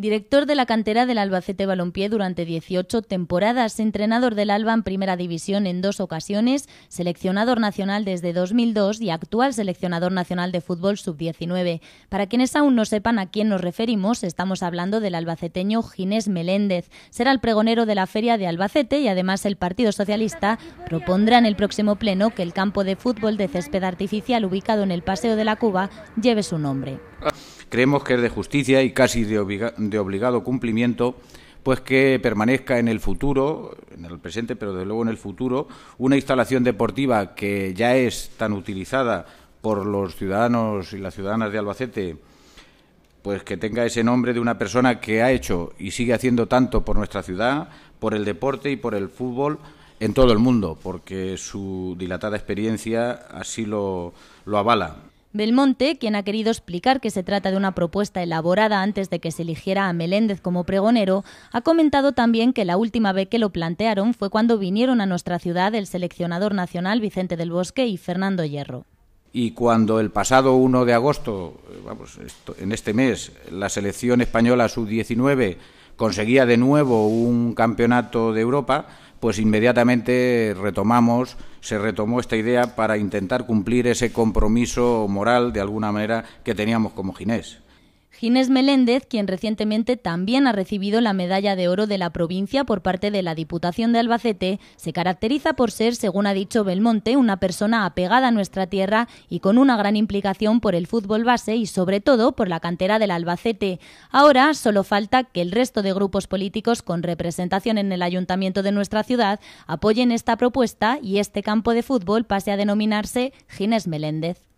director de la cantera del Albacete Balompié durante 18 temporadas, entrenador del Alba en Primera División en dos ocasiones, seleccionador nacional desde 2002 y actual seleccionador nacional de fútbol sub-19. Para quienes aún no sepan a quién nos referimos, estamos hablando del albaceteño Ginés Meléndez. Será el pregonero de la Feria de Albacete y además el Partido Socialista propondrá en el próximo pleno que el campo de fútbol de césped artificial ubicado en el Paseo de la Cuba lleve su nombre. Creemos que es de justicia y casi de, obligado cumplimiento pues que permanezca en el futuro, en el presente, pero desde luego en el futuro, una instalación deportiva que ya es tan utilizada por los ciudadanos y las ciudadanas de Albacete, pues que tenga ese nombre de una persona que ha hecho y sigue haciendo tanto por nuestra ciudad, por el deporte y por el fútbol en todo el mundo, porque su dilatada experiencia así lo avala. Belmonte, quien ha querido explicar que se trata de una propuesta elaborada antes de que se eligiera a Meléndez como pregonero, ha comentado también que la última vez que lo plantearon fue cuando vinieron a nuestra ciudad el seleccionador nacional Vicente del Bosque y Fernando Hierro. Y cuando el pasado 1 de agosto, eh, vamos, en este mes, la selección española sub-19 conseguía de nuevo un campeonato de Europa, pues inmediatamente retomamos, se retomó esta idea para intentar cumplir ese compromiso moral, de alguna manera, que teníamos como Ginés Gines Meléndez, quien recientemente también ha recibido la medalla de oro de la provincia por parte de la Diputación de Albacete, se caracteriza por ser, según ha dicho Belmonte, una persona apegada a nuestra tierra y con una gran implicación por el fútbol base y sobre todo por la cantera del Albacete. Ahora solo falta que el resto de grupos políticos con representación en el ayuntamiento de nuestra ciudad apoyen esta propuesta y este campo de fútbol pase a denominarse Gines Meléndez.